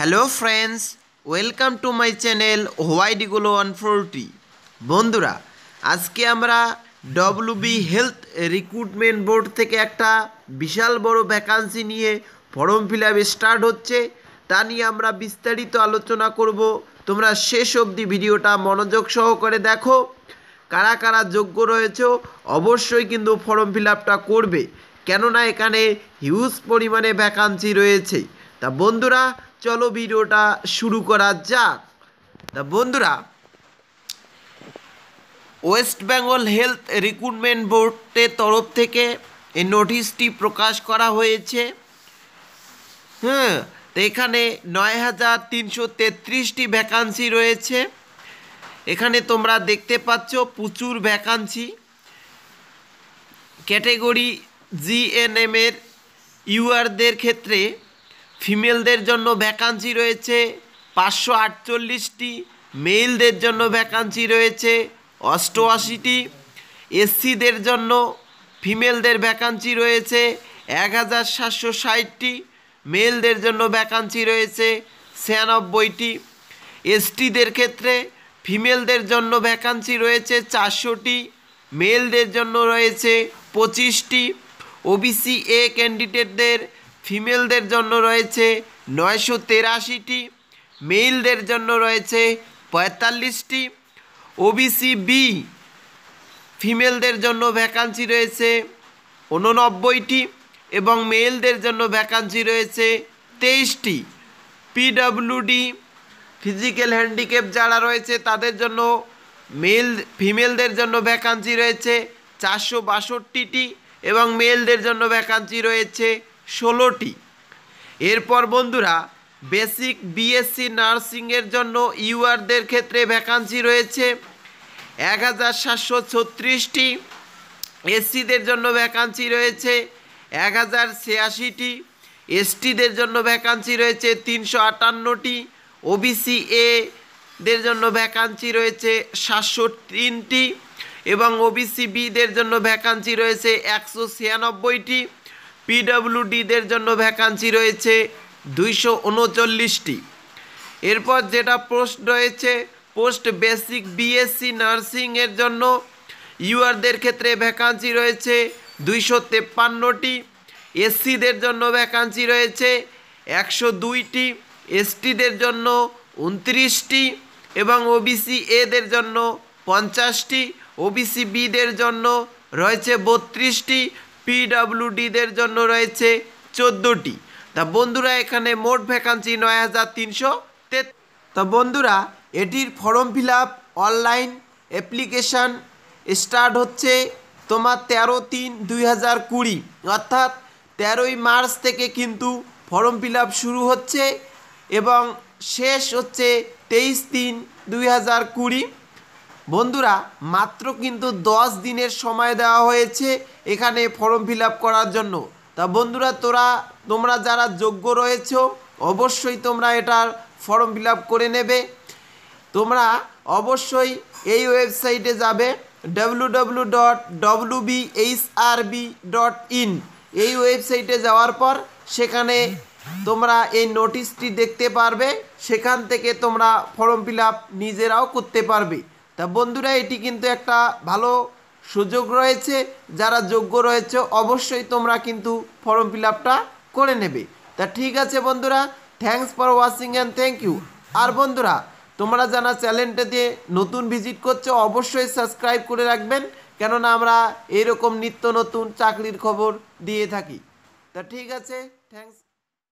hello friends welcome to my channel গুলো one forty বন্ধুরা আজকে আমরা ডব্লুবি হেলথ রিক্রুটমেন্ট বোর্ড থেকে একটা বিশাল বড় ভ্যাকান্সি নিয়ে ফর্ম ফিল আপ স্টার্ট হচ্ছে তা নিয়ে আমরা বিস্তারিত আলোচনা করব তোমরা শেষ অবধি ভিডিওটা মনোযোগ সহকারে দেখো কারা কারা যোগ্য রয়েছে অবশ্যই কিন্তু ফর্ম ফিল আপটা করবে কেননা এখানে হিউজ পরিমাণে ভ্যাকান্সি রয়েছে তা বন্ধুরা চলো ভিডিওটা শুরু করা যাক তা বন্ধুরা ওয়েস্ট বেঙ্গল হেলথ রিক্রুটমেন্ট বোর্ডের তরফ থেকে এই নোটিশটি প্রকাশ করা হয়েছে হ্যাঁ তো এখানে নয় হাজার তিনশো তেত্রিশটি ভ্যাকান্সি রয়েছে এখানে তোমরা দেখতে পাচ্ছ প্রচুর ভ্যাকান্সি ক্যাটেগরি জিএনএমের ইউআরদের ক্ষেত্রে ফিমেলদের জন্য ভ্যাকান্সি রয়েছে পাঁচশো আটচল্লিশটি মেলদের জন্য ভ্যাকান্সি রয়েছে অষ্টআশিটি এসসিদের জন্য ফিমেলদের ভ্যাকান্সি রয়েছে এক হাজার সাতশো ষাটটি মেলদের জন্য ভ্যাকান্সি রয়েছে ছিয়ানব্বইটি এসটিদের ক্ষেত্রে ফিমেলদের জন্য ভ্যাকান্সি রয়েছে চারশোটি মেলদের জন্য রয়েছে পঁচিশটি ওবিসি এ ক্যান্ডিডেটদের ফিমেলদের জন্য রয়েছে নয়শো তেরাশিটি মেইলদের জন্য রয়েছে পঁয়তাল্লিশটি ওবিসি বি ফিমেলদের জন্য ভ্যাকান্সি রয়েছে উননব্বইটি এবং মেলদের জন্য ভ্যাকান্সি রয়েছে তেইশটি পিডাব্লিউডি ফিজিক্যাল হ্যান্ডিক্যাপ যারা রয়েছে তাদের জন্য মেল ফিমেলদের জন্য ভ্যাকান্সি রয়েছে চারশো বাষট্টিটি এবং মেলদের জন্য ভ্যাকান্সি রয়েছে ষোলোটি এরপর বন্ধুরা বেসিক বিএসসি নার্সিংয়ের জন্য ইউআরদের ক্ষেত্রে ভ্যাকান্সি রয়েছে এক হাজার সাতশো ছত্রিশটি এসসিদের জন্য ভ্যাকান্সি রয়েছে এক হাজার ছিয়াশিটি এসটিদের জন্য ভ্যাকান্সি রয়েছে তিনশো আটান্নটি ওবিসি এদের জন্য ভ্যাকান্সি রয়েছে সাতশো তিনটি এবং ওবিসি বিদের জন্য ভ্যাকান্সি রয়েছে একশো ছিয়ানব্বইটি পিডাব্লিউডিদের জন্য ভ্যাকান্সি রয়েছে দুইশো উনচল্লিশটি এরপর যেটা পোস্ট রয়েছে পোস্ট বেসিক বিএসসি নার্সিংয়ের জন্য ইউআরদের ক্ষেত্রে ভ্যাকান্সি রয়েছে দুইশো তেপ্পান্নটি এসসিদের জন্য ভ্যাকান্সি রয়েছে একশো দুইটি এসটিদের জন্য উনত্রিশটি এবং ওবিসি এদের জন্য পঞ্চাশটি ওবিসি বিদের জন্য রয়েছে বত্রিশটি পিডাব্লিউডিদের জন্য রয়েছে চোদ্দোটি তা বন্ধুরা এখানে মোট ভ্যাকান্সি নয় হাজার তিনশো তা বন্ধুরা এটির form fill up online application start হচ্ছে তোমার তেরো তিন দুই হাজার কুড়ি অর্থাৎ তেরোই মার্চ থেকে কিন্তু ফর্ম ফিল আপ শুরু হচ্ছে এবং শেষ হচ্ছে তেইশ তিন দুই হাজার কুড়ি বন্ধুরা মাত্র কিন্তু দশ দিনের সময় দেওয়া হয়েছে এখানে ফর্ম ফিল করার জন্য তা বন্ধুরা তোরা তোমরা যারা যোগ্য রয়েছ অবশ্যই তোমরা এটার ফর্ম ফিল করে নেবে তোমরা অবশ্যই এই ওয়েবসাইটে যাবে W W dot W B H R B dot in এই ওয়েবসাইটে যাওয়ার পর সেখানে তোমরা এই নোটিশটি দেখতে পারবে সেখান থেকে তোমরা ফর্ম ফিল নিজেরাও করতে পারবে তা বন্ধুরা এটি কিন্তু একটা ভালো সুযোগ রয়েছে যারা যোগ্য রয়েছে অবশ্যই তোমরা কিন্তু ফর্ম ফিল আপটা করে নেবে তা ঠিক আছে বন্ধুরা thanks for watching and thank you আর বন্ধুরা তোমরা যারা দিয়ে নতুন ভিজিট করছো অবশ্যই সাবস্ক্রাইব করে রাখবেন কেননা আমরা এরকম নিত্য নতুন চাকরির খবর দিয়ে থাকি তা ঠিক আছে থ্যাংকস